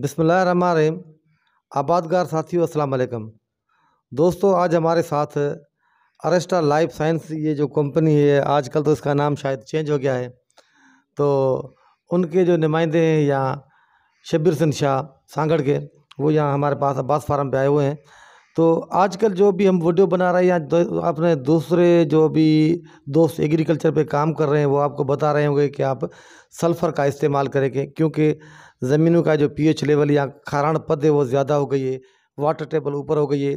बिसमीम आबादगार साथियों अस्सलाम वालेकुम दोस्तों आज हमारे साथ अरेस्टा लाइफ साइंस ये जो कंपनी है आजकल तो इसका नाम शायद चेंज हो गया है तो उनके जो नुमाइंदे हैं यहाँ शब्बीर सिंह शाह सांगड़ के वो यहाँ हमारे पास अब्बास फार्म पे आए हुए हैं तो आजकल जो भी हम वीडियो बना रहे हैं या अपने दूसरे जो भी दोस्त एग्रीकल्चर पे काम कर रहे हैं वो आपको बता रहे होंगे कि आप सल्फ़र का इस्तेमाल करेंगे क्योंकि ज़मीनों का जो पीएच लेवल या खारण पद है वो ज़्यादा हो गई है वाटर टेबल ऊपर हो गई है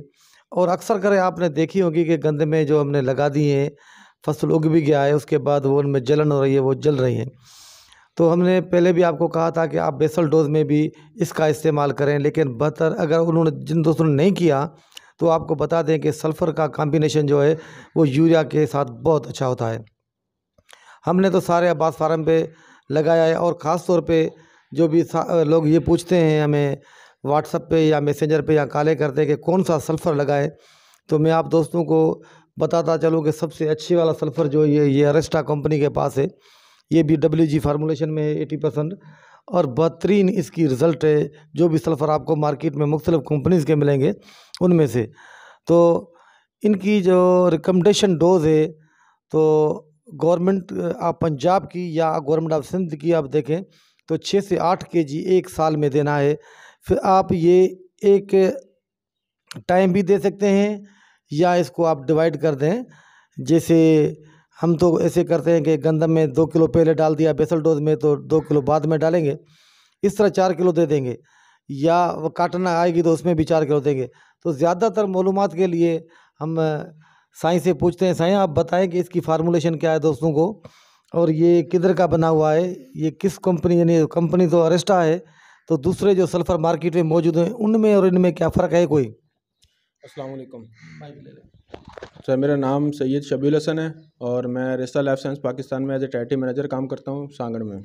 और अक्सर करें आपने देखी होगी कि गंद में जो हमने लगा दी है फसल उग भी गया है उसके बाद वो उनमें जलन हो रही है वो जल रही है तो हमने पहले भी आपको कहा था कि आप बेसल डोज में भी इसका इस्तेमाल करें लेकिन बेहतर अगर उन्होंने जिन दोस्तों ने नहीं किया तो आपको बता दें कि सल्फ़र का कॉम्बिनेशन जो है वो यूरिया के साथ बहुत अच्छा होता है हमने तो सारे अब्बास फार्म पे लगाया है और ख़ास तौर पे जो भी लोग ये पूछते हैं हमें व्हाट्सअप पे या मैसेंजर पे या काले करते हैं कि कौन सा सल्फ़र लगाए तो मैं आप दोस्तों को बताता चलूँ कि सबसे अच्छी वाला सल्फ़र जो ये ये अरेस्टा कंपनी के पास है ये भी डब्ल्यू जी फार्मोलेशन में है एटी परसेंट और बदतरीन इसकी रिज़ल्ट है जो भी सल्फ़र आपको मार्केट में मुख्तलिफ़ कंपनीज़ के मिलेंगे उनमें से तो इनकी जो रिकमेंडेशन डोज़ है तो गवर्नमेंट आप पंजाब की या गवर्नमेंट ऑफ सिंध की आप देखें तो छः से आठ के जी एक साल में देना है फिर आप ये एक टाइम भी दे सकते हैं या इसको आप डिवाइड कर दें जैसे हम तो ऐसे करते हैं कि गंदम में दो किलो पहले डाल दिया बेसल डोज में तो दो किलो बाद में डालेंगे इस तरह चार किलो दे देंगे या वो काटना आएगी तो उसमें भी चार किलो देंगे तो ज़्यादातर मालूम के लिए हम साई से पूछते हैं साई आप बताएं कि इसकी फार्मूलेशन क्या है दोस्तों को और ये किधर का बना हुआ है ये किस कंपनी यानी कंपनी तो अरेस्टा है तो दूसरे जो सल्फ़र मार्केट में मौजूद हैं उनमें और इनमें क्या फ़र्क है कोई असलकम सर मेरा नाम सैयद शबील हसन है और मैं रिश्ता लाइफ साइंस पाकिस्तान में एज ए टाइटी मैनेजर काम करता हूँ सांगड़ में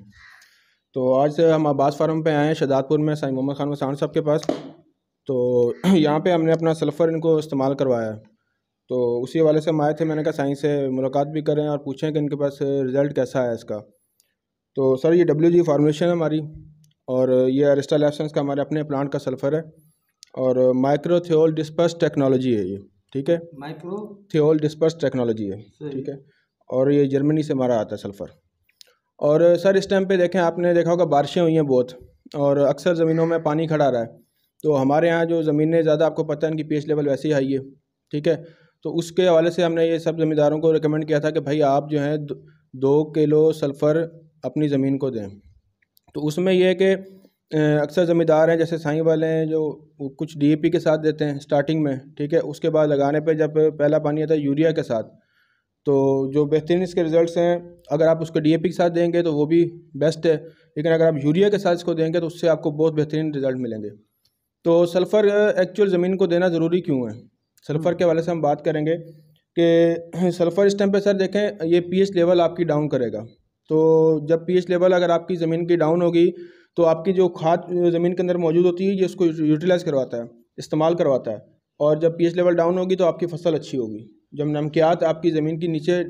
तो आज से हम आबास फार्म पे आए हैं शदातपुर में साई मोहम्मद खान वसान साहब के पास तो यहाँ पे हमने अपना सल्फ़र इनको इस्तेमाल करवाया तो उसी हवाले से हम आए थे मैंने कहा साइंस से मुलाकात भी करें और पूछें कि इनके पास रिज़ल्ट कैसा है इसका तो सर ये डब्ल्यू जी फार्मेशन है हमारी और ये अरिस्टा लाइफ साइंस का हमारे अपने प्लांट का सल्फ़र है और माइक्रोथियोल डिस्पर्स टेक्नोलॉजी है ये ठीक है माइक्रो थियोल डिस्पर्स टेक्नोलॉजी है ठीक है और ये जर्मनी से हमारा आता है सल्फ़र और सर इस टाइम पे देखें आपने देखा होगा बारिशें हुई हैं बहुत और अक्सर ज़मीनों में पानी खड़ा रहा है तो हमारे यहाँ जो ज़मीनें ज़्यादा आपको पता है इनकी पी लेवल वैसे ही हाई है ठीक है तो उसके हवाले से हमने ये सब ज़मींदारों को रिकमेंड किया था कि भाई आप जो हैं दो किलो सल्फ़र अपनी ज़मीन को दें तो उसमें यह है कि अक्सर ज़मींदार हैं जैसे साई वाले हैं जो कुछ डीएपी के साथ देते हैं स्टार्टिंग में ठीक है उसके बाद लगाने पे जब पहला पानी आता है यूरिया के साथ तो जो बेहतरीन इसके रिजल्ट्स हैं अगर आप उसको डीएपी के साथ देंगे तो वो भी बेस्ट है लेकिन अगर आप यूरिया के साथ इसको देंगे तो उससे आपको बहुत बेहतरीन रिजल्ट मिलेंगे तो सल्फ़र एक्चुअल ज़मीन को देना ज़रूरी क्यों है सल्फ़र के वाले से हम बात करेंगे कि सल्फ़र इस टाइम पर सर देखें ये पी लेवल आपकी डाउन करेगा तो जब पी लेवल अगर आपकी ज़मीन की डाउन होगी तो आपकी जो खाद ज़मीन के अंदर मौजूद होती है ये उसको यूटिलाइज़ करवाता है इस्तेमाल करवाता है और जब पीएच लेवल डाउन होगी तो आपकी फसल अच्छी होगी जब नमकियात आपकी ज़मीन के नीचे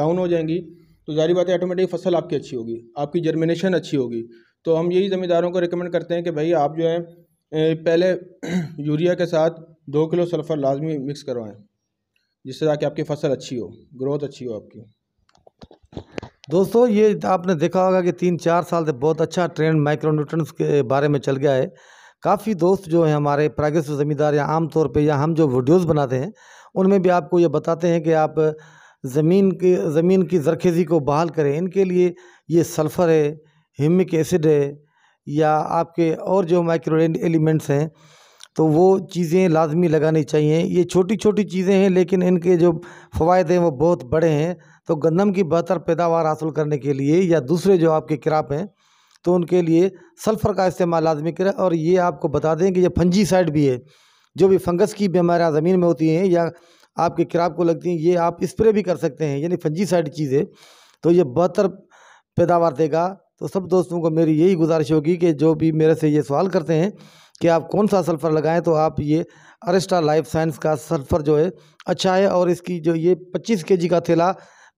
डाउन हो जाएंगी तो जारी बात है ऑटोमेटिक फसल आपकी अच्छी होगी आपकी जर्मिनेशन अच्छी होगी तो हम यही ज़मींदारों को रिकमेंड करते हैं कि भाई आप जो है पहले यूरिया के साथ दो किलो सल्फ़र लाजमी मिक्स करवाएं जिससे ताकि आपकी फसल अच्छी हो ग्रोथ अच्छी हो आपकी दोस्तों ये आपने देखा होगा कि तीन चार साल से बहुत अच्छा ट्रेंड न्यूट्रंस के बारे में चल गया है काफ़ी दोस्त जो हैं हमारे प्रागेश ज़मींदार या आम तौर पे या हम जो वीडियोस बनाते हैं उनमें भी आपको ये बताते हैं कि आप ज़मीन के ज़मीन की जरखेज़ी को बहाल करें इनके लिए ये सल्फ़र है हिमिक एसिड है या आपके और जो माइक्रो एलिमेंट्स हैं तो वो चीज़ें लाजमी लगानी चाहिए ये छोटी छोटी चीज़ें हैं लेकिन इनके जो फ़वाद हैं वो बहुत बड़े हैं तो गंदम की बेहतर पैदावार हासिल करने के लिए या दूसरे जो आपके क्राप हैं तो उनके लिए सल्फ़र का इस्तेमाल लाजमी करें और ये आपको बता दें कि यह फंजी साइड भी है जो भी फंगस की बीमारियाँ ज़मीन में होती हैं या आपके क्राप को लगती हैं ये आप इस्प्रे भी कर सकते हैं यानी फंजी साइड चीज़ है तो ये बेहतर पैदावार देगा तो सब दोस्तों को मेरी यही गुजारिश होगी कि जो भी मेरे से ये सवाल करते हैं कि आप कौन सा सल्फ़र लगाएं तो आप ये अरेस्टा लाइफ साइंस का सल्फ़र जो है अच्छा है और इसकी जो ये पच्चीस के का थैला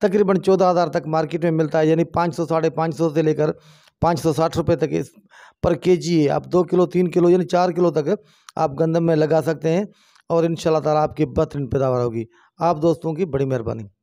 तकरीबन चौदह हज़ार तक मार्केट में मिलता है यानी पाँच सौ साढ़े पाँच सौ से लेकर पाँच सौ साठ रुपये तक इस पर के जी है आप दो किलो तीन किलो यानी चार किलो तक आप गंदम में लगा सकते हैं और इन शाला आपकी बेहतरीन पैदावार होगी आप दोस्तों की बड़ी मेहरबानी